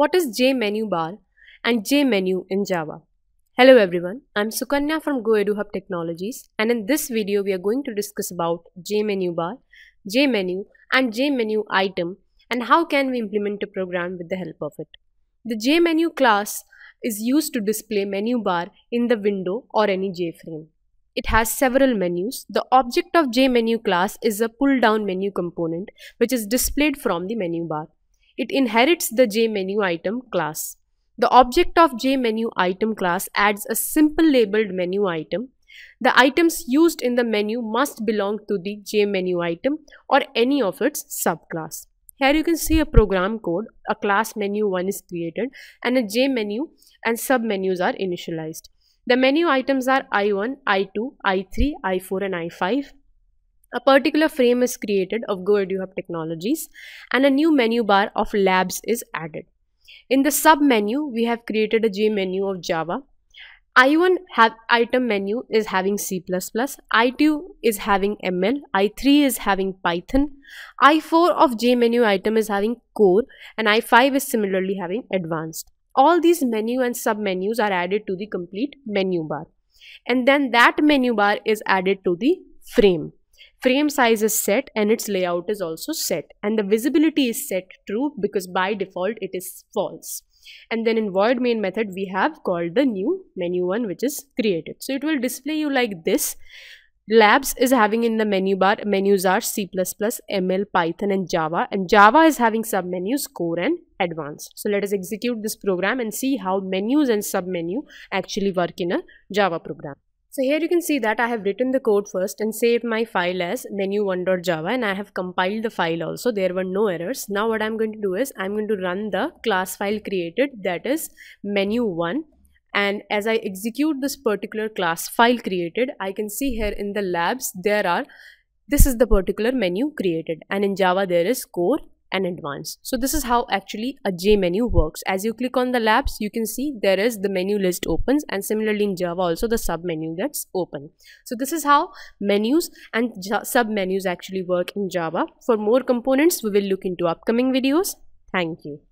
what is JMenu bar and JMenu in Java. Hello everyone, I'm Sukanya from GoEduHub Technologies and in this video we are going to discuss about JMenu bar, JMenu and JMenu item and how can we implement a program with the help of it. The JMenu class is used to display menu bar in the window or any JFrame. It has several menus. The object of JMenu class is a pull down menu component which is displayed from the menu bar. It inherits the JMenuItem class. The object of JMenuItem class adds a simple labeled menu item. The items used in the menu must belong to the JMenuItem or any of its subclass. Here you can see a program code, a class menu 1 is created and a JMenu and submenus are initialized. The menu items are i1, i2, i3, i4 and i5. A particular frame is created of GoEduHub technologies and a new menu bar of labs is added. In the sub menu, we have created a J menu of Java. I1 have item menu is having C++, I2 is having ML, I3 is having Python, I4 of J menu item is having core and I5 is similarly having advanced. All these menu and sub menus are added to the complete menu bar and then that menu bar is added to the frame. Frame size is set and its layout is also set. And the visibility is set true because by default it is false. And then in void main method, we have called the new menu one, which is created. So it will display you like this. Labs is having in the menu bar, menus are C++, ML, Python and Java and Java is having submenus core and advanced. So let us execute this program and see how menus and submenu actually work in a Java program. So here you can see that I have written the code first and saved my file as menu1.java and I have compiled the file also. There were no errors. Now what I'm going to do is I'm going to run the class file created that is menu1 and as I execute this particular class file created I can see here in the labs there are this is the particular menu created and in java there is core and advanced. So this is how actually a J menu works. As you click on the labs, you can see there is the menu list opens and similarly in Java also the sub menu gets open. So this is how menus and sub menus actually work in Java. For more components, we will look into upcoming videos. Thank you.